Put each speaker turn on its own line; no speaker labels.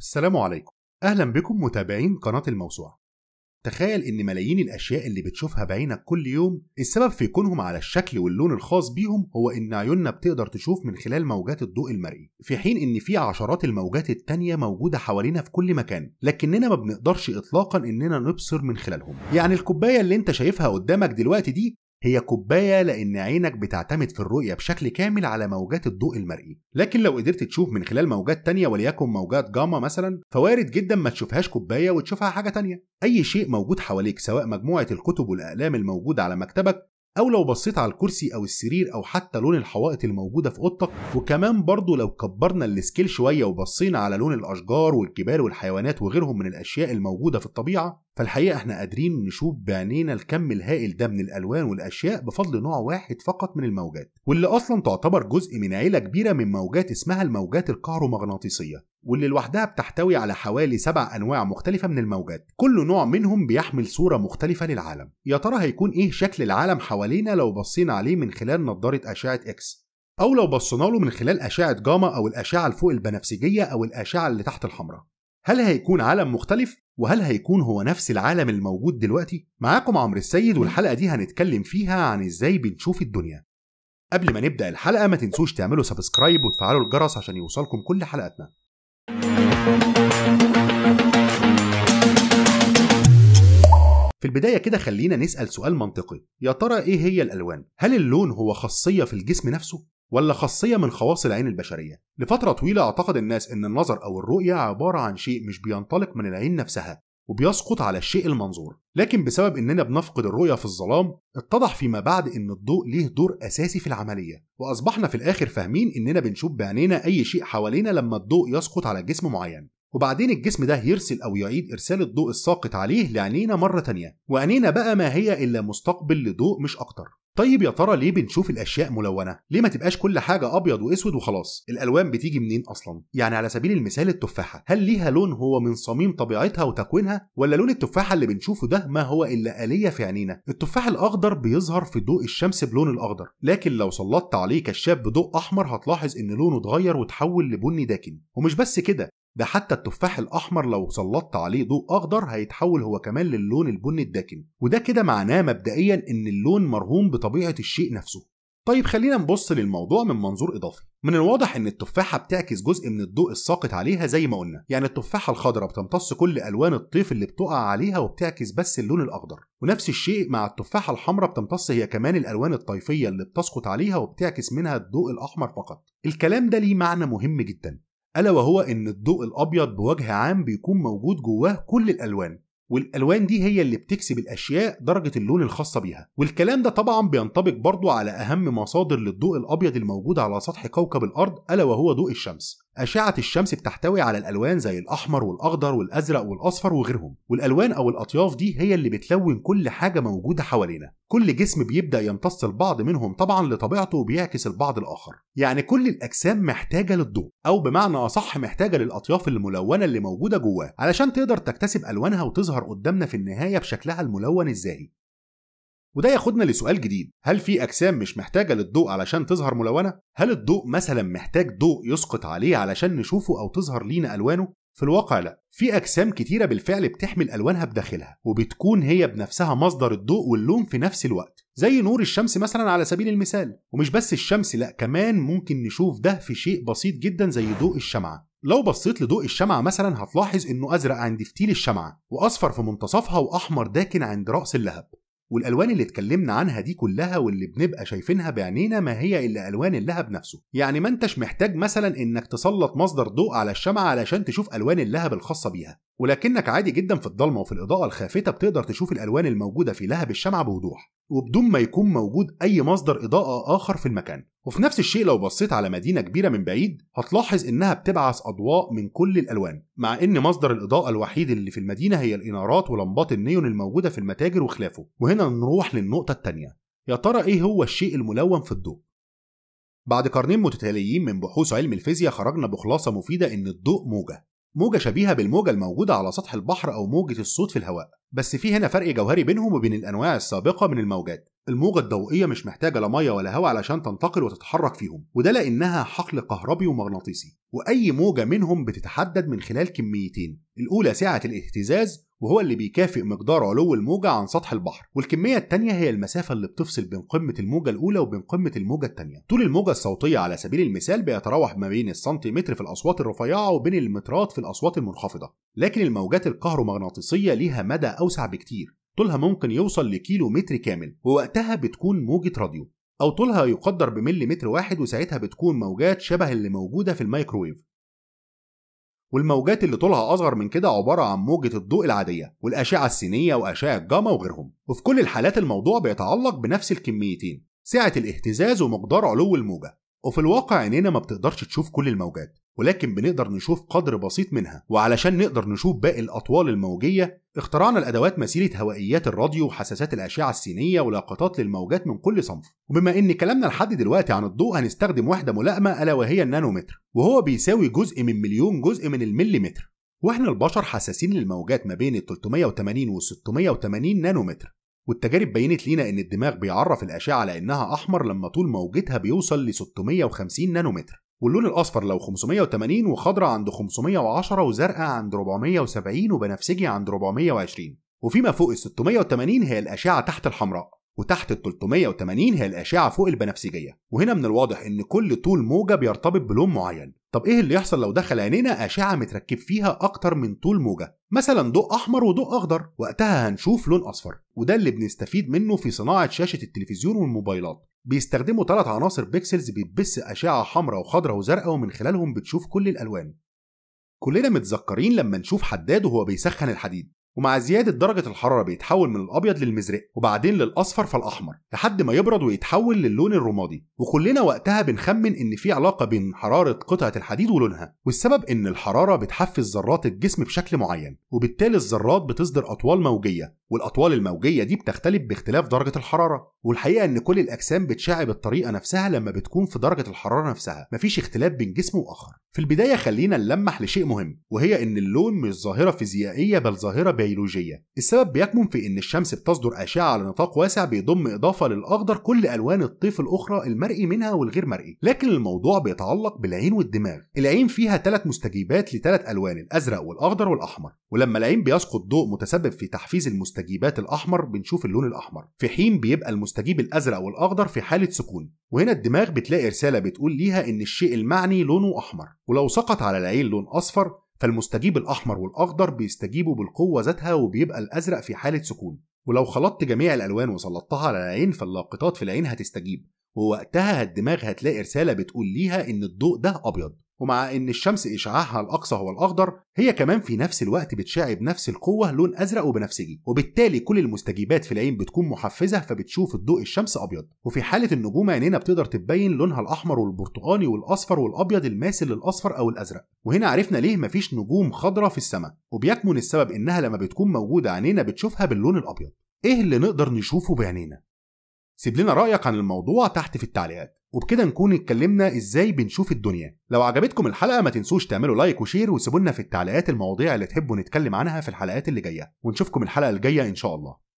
السلام عليكم أهلا بكم متابعين قناة الموسوعة تخيل إن ملايين الأشياء اللي بتشوفها بعينك كل يوم السبب في كونهم على الشكل واللون الخاص بيهم هو إن عيوننا بتقدر تشوف من خلال موجات الضوء المرئي في حين إن في عشرات الموجات التانية موجودة حوالينا في كل مكان لكننا ما بنقدرش إطلاقا إننا نبصر من خلالهم يعني الكوباية اللي أنت شايفها قدامك دلوقتي دي هي كوباية لأن عينك بتعتمد في الرؤية بشكل كامل على موجات الضوء المرئي، لكن لو قدرت تشوف من خلال موجات تانية وليكن موجات جاما مثلا، فوارد جدا ما تشوفهاش كوباية وتشوفها حاجة تانية. أي شيء موجود حواليك سواء مجموعة الكتب والأقلام الموجودة على مكتبك أو لو بصيت على الكرسي أو السرير أو حتى لون الحوائط الموجودة في أوضتك وكمان برضه لو كبرنا السكيل شوية وبصينا على لون الأشجار والجبال والحيوانات وغيرهم من الأشياء الموجودة في الطبيعة فالحقيقة احنا قادرين نشوف بعينينا الكم الهائل ده من الألوان والأشياء بفضل نوع واحد فقط من الموجات واللي أصلا تعتبر جزء من عيلة كبيرة من موجات اسمها الموجات الكهرومغناطيسية واللي لوحدها بتحتوي على حوالي سبع أنواع مختلفة من الموجات كل نوع منهم بيحمل صورة مختلفة للعالم يا ترى هيكون إيه شكل العالم حوالينا لو بصينا عليه من خلال نظارة أشعة إكس أو لو بصينا له من خلال أشعة جاما أو الأشعة الفوق البنفسجية أو الأشعة اللي تحت الحمراء هل هيكون عالم مختلف وهل هيكون هو نفس العالم الموجود دلوقتي معاكم عمرو السيد والحلقة دي هنتكلم فيها عن إزاي بنشوف الدنيا قبل ما نبدأ الحلقة ما تنسوش تعملوا سبسكرايب وتفعلوا الجرس عشان يوصلكم كل حلقاتنا في البداية كده خلينا نسأل سؤال منطقي يا ترى إيه هي الألوان؟ هل اللون هو خاصية في الجسم نفسه؟ ولا خاصية من خواص العين البشرية؟ لفترة طويلة اعتقد الناس إن النظر أو الرؤية عبارة عن شيء مش بينطلق من العين نفسها وبيسقط على الشيء المنظور لكن بسبب اننا بنفقد الرؤيه في الظلام اتضح فيما بعد ان الضوء ليه دور اساسي في العمليه واصبحنا في الاخر فاهمين اننا بنشوف بعينينا اي شيء حوالينا لما الضوء يسقط على جسم معين وبعدين الجسم ده يرسل او يعيد ارسال الضوء الساقط عليه لعينينا مره تانية وعينينا بقى ما هي الا مستقبل لضوء مش اكتر طيب يا ترى ليه بنشوف الاشياء ملونه ليه ما تبقاش كل حاجه ابيض واسود وخلاص الالوان بتيجي منين اصلا يعني على سبيل المثال التفاحه هل ليها لون هو من صميم طبيعتها وتكوينها ولا لون التفاحه اللي بنشوفه ده ما هو الا اليه في عينينا التفاح الاخضر بيظهر في ضوء الشمس بلون الاخضر لكن لو سلطت عليه كشاف بضوء احمر هتلاحظ ان لونه اتغير وتحول لبني داكن ومش بس كده ده حتى التفاح الأحمر لو سلطت عليه ضوء أخضر هيتحول هو كمان للون البني الداكن وده كده معناه مبدئيا إن اللون مرهون بطبيعة الشيء نفسه طيب خلينا نبص للموضوع من منظور إضافي من الواضح إن التفاحة بتعكس جزء من الضوء الساقط عليها زي ما قلنا يعني التفاحة الخضراء بتمتص كل ألوان الطيف اللي بتقع عليها وبتعكس بس اللون الأخضر ونفس الشيء مع التفاحة الحمراء بتمتص هي كمان الألوان الطيفية اللي بتسقط عليها وبتعكس منها الضوء الأحمر فقط الكلام ده ليه معنى مهم جدا ألا وهو إن الضوء الأبيض بوجه عام بيكون موجود جواه كل الألوان والالوان دي هي اللي بتكسب الاشياء درجه اللون الخاصه بيها والكلام ده طبعا بينطبق برضه على اهم مصادر للضوء الابيض الموجود على سطح كوكب الارض الا وهو ضوء الشمس أشعة الشمس بتحتوي على الألوان زي الأحمر والأخضر والأزرق والأصفر وغيرهم والألوان أو الأطياف دي هي اللي بتلون كل حاجة موجودة حوالينا كل جسم بيبدأ يمتص البعض منهم طبعا لطبيعته وبيعكس البعض الآخر يعني كل الأجسام محتاجة للضوء أو بمعنى أصح محتاجة للأطياف الملونة اللي موجودة جواه علشان تقدر تكتسب ألوانها وتظهر قدامنا في النهاية بشكلها الملون الزاهي وده ياخدنا لسؤال جديد هل في اجسام مش محتاجه للضوء علشان تظهر ملونه هل الضوء مثلا محتاج ضوء يسقط عليه علشان نشوفه او تظهر لينا الوانه في الواقع لا في اجسام كتيره بالفعل بتحمل الوانها بداخلها وبتكون هي بنفسها مصدر الضوء واللون في نفس الوقت زي نور الشمس مثلا على سبيل المثال ومش بس الشمس لا كمان ممكن نشوف ده في شيء بسيط جدا زي ضوء الشمعه لو بصيت لضوء الشمعة مثلا هتلاحظ انه ازرق عند فتيل الشمعة واصفر في منتصفها واحمر داكن عند رأس اللهب والالوان اللي اتكلمنا عنها دي كلها واللي بنبقى شايفينها بعينينا ما هي الا الوان اللهب نفسه يعني ما انتش محتاج مثلا انك تسلط مصدر ضوء على الشمعة علشان تشوف الوان اللهب الخاصة بيها ولكنك عادي جدا في الضلمة وفي الاضاءة الخافتة بتقدر تشوف الالوان الموجودة في لهب الشمعة بوضوح وبدون ما يكون موجود أي مصدر إضاءة آخر في المكان وفي نفس الشيء لو بصيت على مدينة كبيرة من بعيد هتلاحظ إنها بتبعث أضواء من كل الألوان مع إن مصدر الإضاءة الوحيد اللي في المدينة هي الإنارات ولمبات النيون الموجودة في المتاجر وخلافه وهنا نروح للنقطة التانية يا ترى إيه هو الشيء الملون في الضوء بعد قرنين متتاليين من بحوث علم الفيزياء خرجنا بخلاصة مفيدة إن الضوء موجة موجة شبيهة بالموجة الموجودة على سطح البحر أو موجة الصوت في الهواء بس في هنا فرق جوهري بينهم وبين الأنواع السابقة من الموجات الموجة الضوئية مش محتاجة لا مية ولا هواء علشان تنتقل وتتحرك فيهم وده لأنها حقل كهربي ومغناطيسي وأي موجة منهم بتتحدد من خلال كميتين الأولى سعة الاهتزاز وهو اللي بيكافئ مقدار علو الموجة عن سطح البحر والكمية التانية هي المسافة اللي بتفصل بين قمة الموجة الأولى وبين قمة الموجة التانية طول الموجة الصوتية على سبيل المثال بيتراوح ما بين السنتيمتر في الأصوات الرفيعة وبين المترات في الأصوات المنخفضة لكن الموجات الكهرومغناطيسية ليها مدى أوسع بكتير طولها ممكن يوصل لكيلو متر كامل ووقتها بتكون موجة راديو أو طولها يقدر بمليمتر واحد وساعتها بتكون موجات شبه اللي موجودة في الميكرويف والموجات اللي طولها أصغر من كده عبارة عن موجة الضوء العادية والأشعة السينية وأشعة جاما وغيرهم وفي كل الحالات الموضوع بيتعلق بنفس الكميتين سعة الاهتزاز ومقدار علو الموجة وفي الواقع عينينا ما بتقدرش تشوف كل الموجات ولكن بنقدر نشوف قدر بسيط منها وعلشان نقدر نشوف باقي الأطوال الموجية اخترعنا الأدوات مسيرة هوائيات الراديو وحساسات الأشعة السينية ولاقطات للموجات من كل صنف وبما إن كلامنا لحد دلوقتي عن الضوء هنستخدم وحدة ملائمة ألا وهي النانومتر وهو بيساوي جزء من مليون جزء من المليمتر واحنا البشر حساسين للموجات ما بين ال 380 و 680 نانومتر والتجارب بينت لينا ان الدماغ بيعرف الاشعه على انها احمر لما طول موجتها بيوصل ل 650 نانومتر واللون الاصفر لو 580 وخضرا عند 510 وزرقاء عند 470 وبنفسجي عند 420 وفيما فوق ال 680 هي الاشعه تحت الحمراء وتحت ال 380 هي الاشعه فوق البنفسجيه وهنا من الواضح ان كل طول موجه بيرتبط بلون معين طب ايه اللي يحصل لو دخل عينينا اشعه متركب فيها اكتر من طول موجه مثلا ضوء احمر وضوء اخضر وقتها هنشوف لون اصفر وده اللي بنستفيد منه في صناعه شاشه التلفزيون والموبايلات بيستخدموا ثلاث عناصر بيكسلز بتبث اشعه حمراء وخضراء وزرقاء ومن خلالهم بتشوف كل الالوان كلنا متذكرين لما نشوف حداد وهو بيسخن الحديد ومع زيادة درجة الحرارة بيتحول من الأبيض للمزرق وبعدين للأصفر فالأحمر لحد ما يبرد ويتحول للون الرمادي وكلنا وقتها بنخمن إن في علاقة بين حرارة قطعة الحديد ولونها والسبب إن الحرارة بتحفز ذرات الجسم بشكل معين وبالتالي الذرات بتصدر أطوال موجية والأطوال الموجية دي بتختلف باختلاف درجة الحرارة والحقيقة إن كل الأجسام بتشع بالطريقة نفسها لما بتكون في درجة الحرارة نفسها مفيش اختلاف بين جسم وآخر في البداية خلينا نلمح لشيء مهم وهي إن اللون مش ظاهرة فيزيائية بل ظاهرة بيولوجية السبب بيكمن في ان الشمس بتصدر أشعة على نطاق واسع بيضم إضافة للأخضر كل ألوان الطيف الأخرى المرئي منها والغير مرئي لكن الموضوع بيتعلق بالعين والدماغ العين فيها ثلاث مستجيبات لثلاث ألوان الأزرق والأخضر والأحمر ولما العين بيسقط ضوء متسبب في تحفيز المستجيبات الأحمر بنشوف اللون الأحمر في حين بيبقى المستجيب الأزرق والأخضر في حالة سكون وهنا الدماغ بتلاقي رسالة بتقول ليها إن الشيء المعني لونه أحمر ولو سقط على العين لون أصفر فالمستجيب الأحمر والأخضر بيستجيبوا بالقوة ذاتها وبيبقى الأزرق في حالة سكون ولو خلطت جميع الألوان وسلطتها على العين فاللاقطات في العين هتستجيب ووقتها الدماغ هتلاقي رسالة بتقول ليها إن الضوء ده أبيض ومع ان الشمس اشعاعها الاقصى هو الاخضر هي كمان في نفس الوقت بتشع بنفس القوه لون ازرق وبنفسجي وبالتالي كل المستجيبات في العين بتكون محفزه فبتشوف الضوء الشمس ابيض وفي حاله النجوم عينينا بتقدر تبين لونها الاحمر والبرتقاني والاصفر والابيض الماثل للاصفر او الازرق وهنا عرفنا ليه مفيش نجوم خضراء في السماء وبيكمن السبب انها لما بتكون موجوده عينينا بتشوفها باللون الابيض ايه اللي نقدر نشوفه بعينينا سيب لنا رايك عن الموضوع تحت في التعليقات وبكده نكون اتكلمنا ازاي بنشوف الدنيا لو عجبتكم الحلقه ما تنسوش تعملوا لايك وشير وسيبوا في التعليقات المواضيع اللي تحبوا نتكلم عنها في الحلقات اللي جايه ونشوفكم الحلقه الجايه ان شاء الله